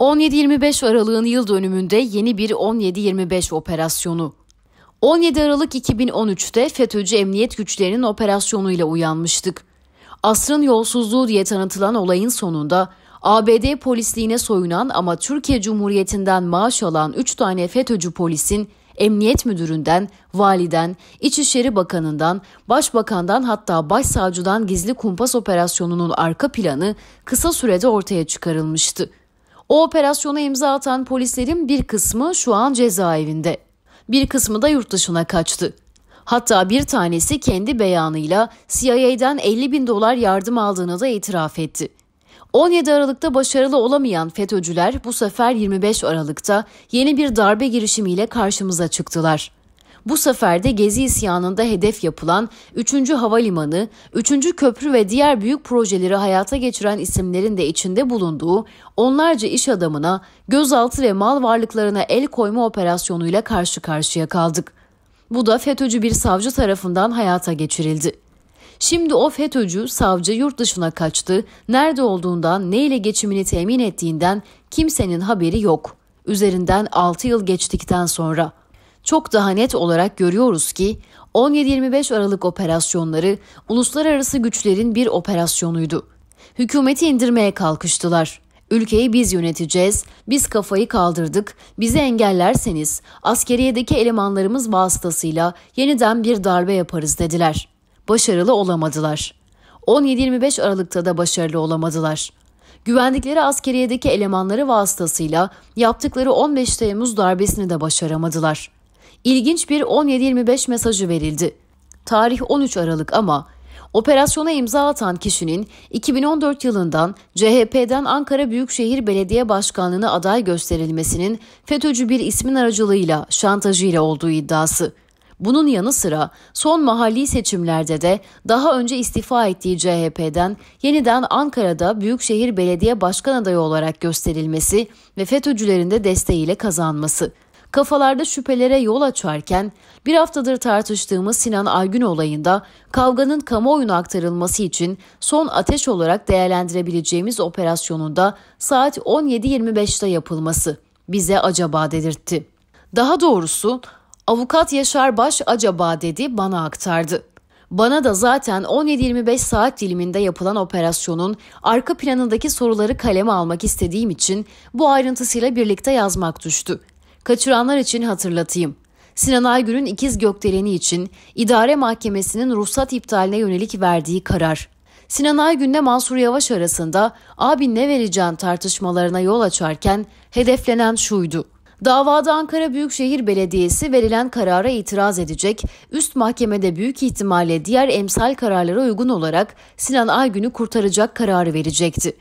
17-25 Aralık'ın yıl dönümünde yeni bir 17-25 operasyonu. 17 Aralık 2013'te FETÖ'cü emniyet güçlerinin operasyonuyla uyanmıştık. Asrın yolsuzluğu diye tanıtılan olayın sonunda ABD polisliğine soyunan ama Türkiye Cumhuriyeti'nden maaş alan 3 tane FETÖ'cü polisin emniyet müdüründen, validen, İçişleri Bakanı'ndan, Başbakan'dan hatta Başsavcı'dan gizli kumpas operasyonunun arka planı kısa sürede ortaya çıkarılmıştı. O operasyona imza atan polislerin bir kısmı şu an cezaevinde. Bir kısmı da yurt dışına kaçtı. Hatta bir tanesi kendi beyanıyla CIA'den 50 bin dolar yardım aldığını da itiraf etti. 17 Aralık'ta başarılı olamayan FETÖ'cüler bu sefer 25 Aralık'ta yeni bir darbe girişimiyle karşımıza çıktılar. Bu sefer de Gezi isyanında hedef yapılan 3. Havalimanı, 3. Köprü ve diğer büyük projeleri hayata geçiren isimlerin de içinde bulunduğu onlarca iş adamına gözaltı ve mal varlıklarına el koyma operasyonuyla karşı karşıya kaldık. Bu da FETÖ'cü bir savcı tarafından hayata geçirildi. Şimdi o FETÖ'cü savcı yurt dışına kaçtı, nerede olduğundan, neyle geçimini temin ettiğinden kimsenin haberi yok. Üzerinden 6 yıl geçtikten sonra.'' çok daha net olarak görüyoruz ki 17-25 Aralık operasyonları uluslararası güçlerin bir operasyonuydu. Hükümeti indirmeye kalkıştılar. Ülkeyi biz yöneteceğiz, biz kafayı kaldırdık, bizi engellerseniz askeriyedeki elemanlarımız vasıtasıyla yeniden bir darbe yaparız dediler. Başarılı olamadılar. 17-25 Aralık'ta da başarılı olamadılar güvendikleri askeriyedeki elemanları vasıtasıyla yaptıkları 15 Temmuz darbesini de başaramadılar. İlginç bir 17-25 mesajı verildi. Tarih 13 Aralık ama operasyona imza atan kişinin 2014 yılından CHP'den Ankara Büyükşehir Belediye Başkanlığı'na aday gösterilmesinin FETÖ'cü bir ismin aracılığıyla şantajıyla olduğu iddiası. Bunun yanı sıra son mahalli seçimlerde de daha önce istifa ettiği CHP'den yeniden Ankara'da Büyükşehir Belediye Başkan adayı olarak gösterilmesi ve FETÖ'cülerin de desteğiyle kazanması kafalarda şüphelere yol açarken bir haftadır tartıştığımız Sinan Aygün olayında kavganın kamuoyuna aktarılması için son ateş olarak değerlendirebileceğimiz operasyonunda saat 17.25'te yapılması bize acaba dedirtti. Daha doğrusu avukat Yaşar Baş acaba dedi bana aktardı. Bana da zaten 17:25 saat diliminde yapılan operasyonun arka planındaki soruları kaleme almak istediğim için bu ayrıntısıyla birlikte yazmak düştü. Kaçıranlar için hatırlatayım. Sinan Aygül'ün ikiz gökdeleni için idare mahkemesinin ruhsat iptaline yönelik verdiği karar. Sinan Aygün'le Mansur Yavaş arasında abi ne vereceğin tartışmalarına yol açarken hedeflenen şuydu. Davada Ankara Büyükşehir Belediyesi verilen karara itiraz edecek, üst mahkemede büyük ihtimalle diğer emsal kararlara uygun olarak Sinan Aygün'ü kurtaracak kararı verecekti.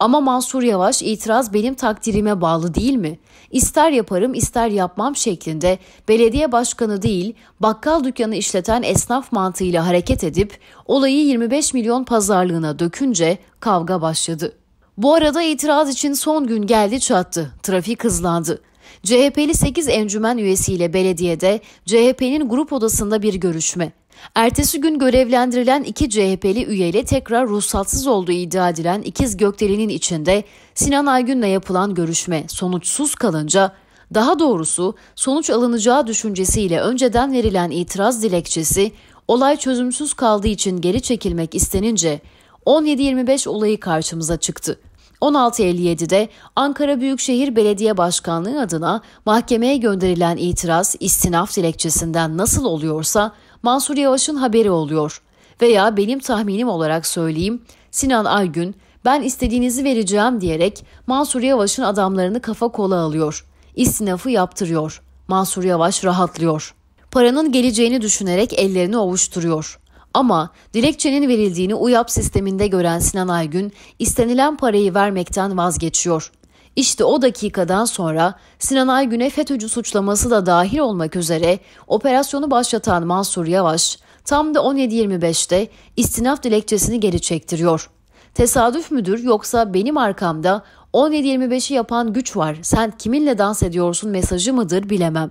Ama Mansur Yavaş itiraz benim takdirime bağlı değil mi? İster yaparım ister yapmam şeklinde belediye başkanı değil bakkal dükkanı işleten esnaf mantığıyla hareket edip olayı 25 milyon pazarlığına dökünce kavga başladı. Bu arada itiraz için son gün geldi çattı. Trafik hızlandı. CHP'li 8 encümen üyesiyle belediyede CHP'nin grup odasında bir görüşme. Ertesi gün görevlendirilen iki CHP'li üyeyle tekrar ruhsatsız olduğu iddia edilen İkiz gökdelinin içinde Sinan Aygün'le yapılan görüşme sonuçsuz kalınca daha doğrusu sonuç alınacağı düşüncesiyle önceden verilen itiraz dilekçesi olay çözümsüz kaldığı için geri çekilmek istenince 17-25 olayı karşımıza çıktı. 16.57'de Ankara Büyükşehir Belediye Başkanlığı adına mahkemeye gönderilen itiraz istinaf dilekçesinden nasıl oluyorsa Mansur Yavaş'ın haberi oluyor. Veya benim tahminim olarak söyleyeyim Sinan Aygün ben istediğinizi vereceğim diyerek Mansur Yavaş'ın adamlarını kafa kola alıyor. İstinafı yaptırıyor. Mansur Yavaş rahatlıyor. Paranın geleceğini düşünerek ellerini ovuşturuyor. Ama dilekçenin verildiğini UYAP sisteminde gören Sinan Aygün istenilen parayı vermekten vazgeçiyor. İşte o dakikadan sonra Sinan Aygün'e FETÖ'cü suçlaması da dahil olmak üzere operasyonu başlatan Mansur Yavaş tam da 17.25'te istinaf dilekçesini geri çektiriyor. Tesadüf müdür yoksa benim arkamda 17:25'i yapan güç var sen kiminle dans ediyorsun mesajı mıdır bilemem.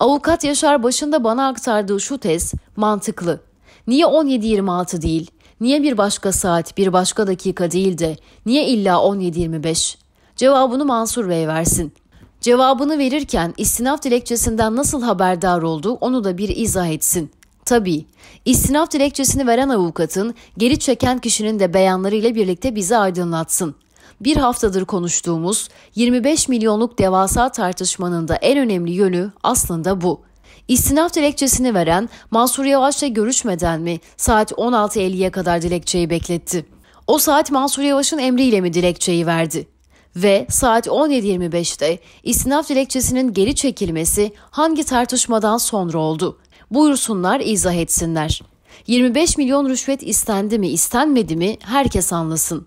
Avukat Yaşar başında bana aktardığı şu tez mantıklı. Niye 17.26 değil? Niye bir başka saat, bir başka dakika değil de niye illa 17.25? Cevabını Mansur Bey versin. Cevabını verirken istinaf dilekçesinden nasıl haberdar olduğu onu da bir izah etsin. Tabii, istinaf dilekçesini veren avukatın geri çeken kişinin de beyanlarıyla birlikte bizi aydınlatsın. Bir haftadır konuştuğumuz 25 milyonluk devasa tartışmanın da en önemli yönü aslında bu. İstinaf dilekçesini veren Mansur Yavaş'la görüşmeden mi saat 16.50'ye kadar dilekçeyi bekletti? O saat Mansur Yavaş'ın emriyle mi dilekçeyi verdi? Ve saat 17.25'te istinaf dilekçesinin geri çekilmesi hangi tartışmadan sonra oldu? Buyursunlar izah etsinler. 25 milyon rüşvet istendi mi istenmedi mi herkes anlasın.